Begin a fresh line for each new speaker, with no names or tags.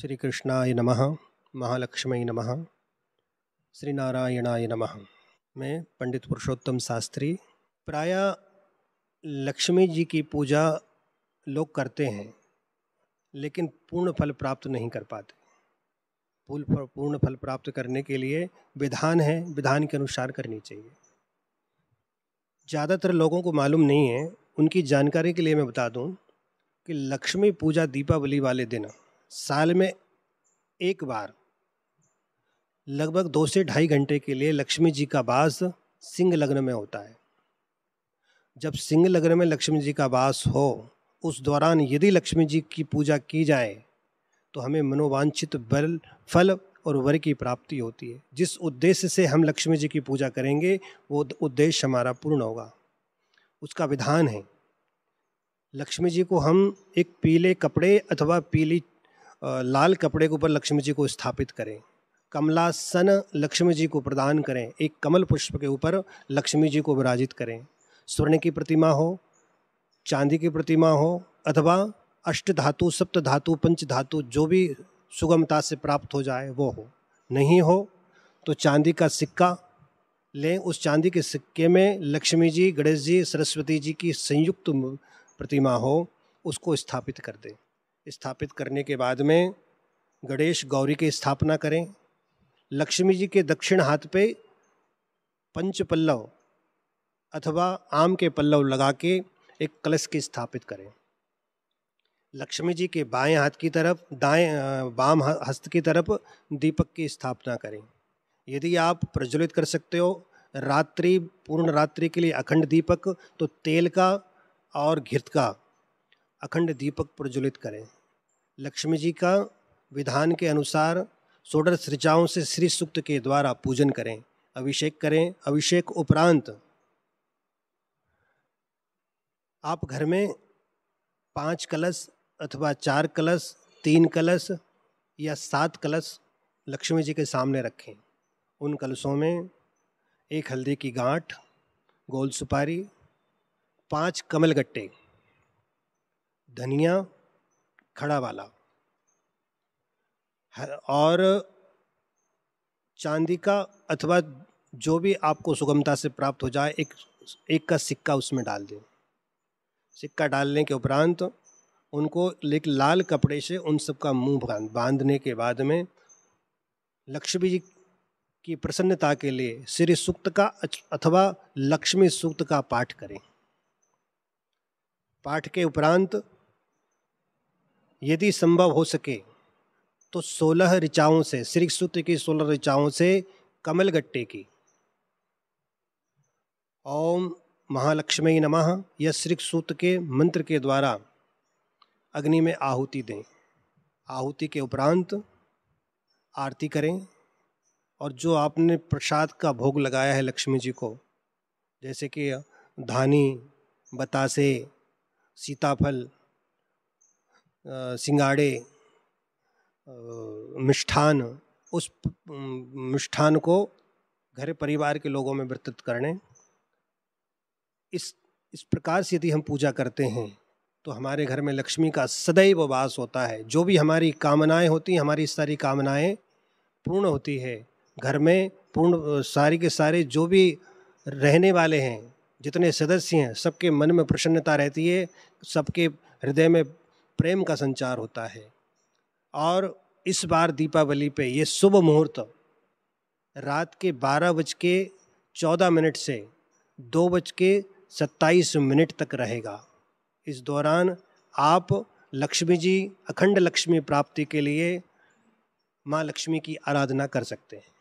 श्री कृष्णाय नमः महालक्ष्मी नमः श्री नारायणाय नमः मैं पंडित पुरुषोत्तम शास्त्री प्राय लक्ष्मी जी की पूजा लोग करते हैं लेकिन पूर्ण फल प्राप्त नहीं कर पाते पूर्ण फल प्राप्त करने के लिए विधान है विधान के अनुसार करनी चाहिए ज़्यादातर लोगों को मालूम नहीं है उनकी जानकारी के लिए मैं बता दूं कि लक्ष्मी पूजा दीपावली वाले दिन साल में एक बार लगभग दो से ढाई घंटे के लिए लक्ष्मी जी का वास सिंह लग्न में होता है जब सिंह लग्न में लक्ष्मी जी का वास हो उस दौरान यदि लक्ष्मी जी की पूजा की जाए तो हमें मनोवांछित बल फल और वर की प्राप्ति होती है जिस उद्देश्य से हम लक्ष्मी जी की पूजा करेंगे वो उद्देश्य हमारा पूर्ण होगा उसका विधान है लक्ष्मी जी को हम एक पीले कपड़े अथवा पीली लाल कपड़े के ऊपर लक्ष्मी जी को स्थापित करें कमलासन लक्ष्मी जी को प्रदान करें एक कमल पुष्प के ऊपर लक्ष्मी जी को विराजित करें स्वर्ण की प्रतिमा हो चांदी की प्रतिमा हो अथवा अष्ट धातु सप्त धातु पंच धातु जो भी सुगमता से प्राप्त हो जाए वो हो नहीं हो तो चांदी का सिक्का लें उस चांदी के सिक्के में लक्ष्मी जी गणेश जी सरस्वती जी की संयुक्त प्रतिमा हो उसको स्थापित कर दें स्थापित करने के बाद में गणेश गौरी की स्थापना करें लक्ष्मी जी के दक्षिण हाथ पे पंच पल्लव अथवा आम के पल्लव लगा के एक कलश की स्थापित करें लक्ष्मी जी के बाएं हाथ की तरफ दाएं बाम हस्त की तरफ दीपक की स्थापना करें यदि आप प्रज्वलित कर सकते हो रात्रि पूर्ण रात्रि के लिए अखंड दीपक तो तेल का और घृत का अखंड दीपक प्रज्वलित करें लक्ष्मी जी का विधान के अनुसार सोडर सृजाओं से श्री सूक्त के द्वारा पूजन करें अभिषेक करें अभिषेक उपरांत आप घर में पांच कलश अथवा चार कलश तीन कलश या सात कलश लक्ष्मी जी के सामने रखें उन कलशों में एक हल्दी की गांठ गोल सुपारी पांच कमल गट्टे धनिया खड़ा वाला और चांदी का अथवा जो भी आपको सुगमता से प्राप्त हो जाए एक एक का सिक्का उसमें डाल दें सिक्का डालने के उपरांत उनको एक लाल कपड़े से उन सबका मुंह बांधने के बाद में लक्ष्मी जी की प्रसन्नता के लिए श्री सूक्त का अथवा लक्ष्मी सूक्त का पाठ करें पाठ के उपरांत यदि संभव हो सके तो सोलह ऋचाओं से श्री सूत्र की सोलह ऋचाओं से कमल गट्टे की ओम महालक्ष्मी नमः या श्री सूत्र के मंत्र के द्वारा अग्नि में आहुति दें आहुति के उपरांत आरती करें और जो आपने प्रसाद का भोग लगाया है लक्ष्मी जी को जैसे कि धानी बतासे सीताफल सिंगाड़े मिष्ठान उस मिष्ठान को घर परिवार के लोगों में वितरित करने इस इस प्रकार से यदि हम पूजा करते हैं तो हमारे घर में लक्ष्मी का सदैव वास होता है जो भी हमारी कामनाएं होती हैं हमारी सारी कामनाएं पूर्ण होती है घर में पूर्ण सारी के सारे जो भी रहने वाले हैं जितने सदस्य हैं सबके मन में प्रसन्नता रहती है सबके हृदय में प्रेम का संचार होता है और इस बार दीपावली पे ये शुभ मुहूर्त रात के बारह बज के चौदह मिनट से दो बज के सत्ताईस मिनट तक रहेगा इस दौरान आप लक्ष्मी जी अखंड लक्ष्मी प्राप्ति के लिए माँ लक्ष्मी की आराधना कर सकते हैं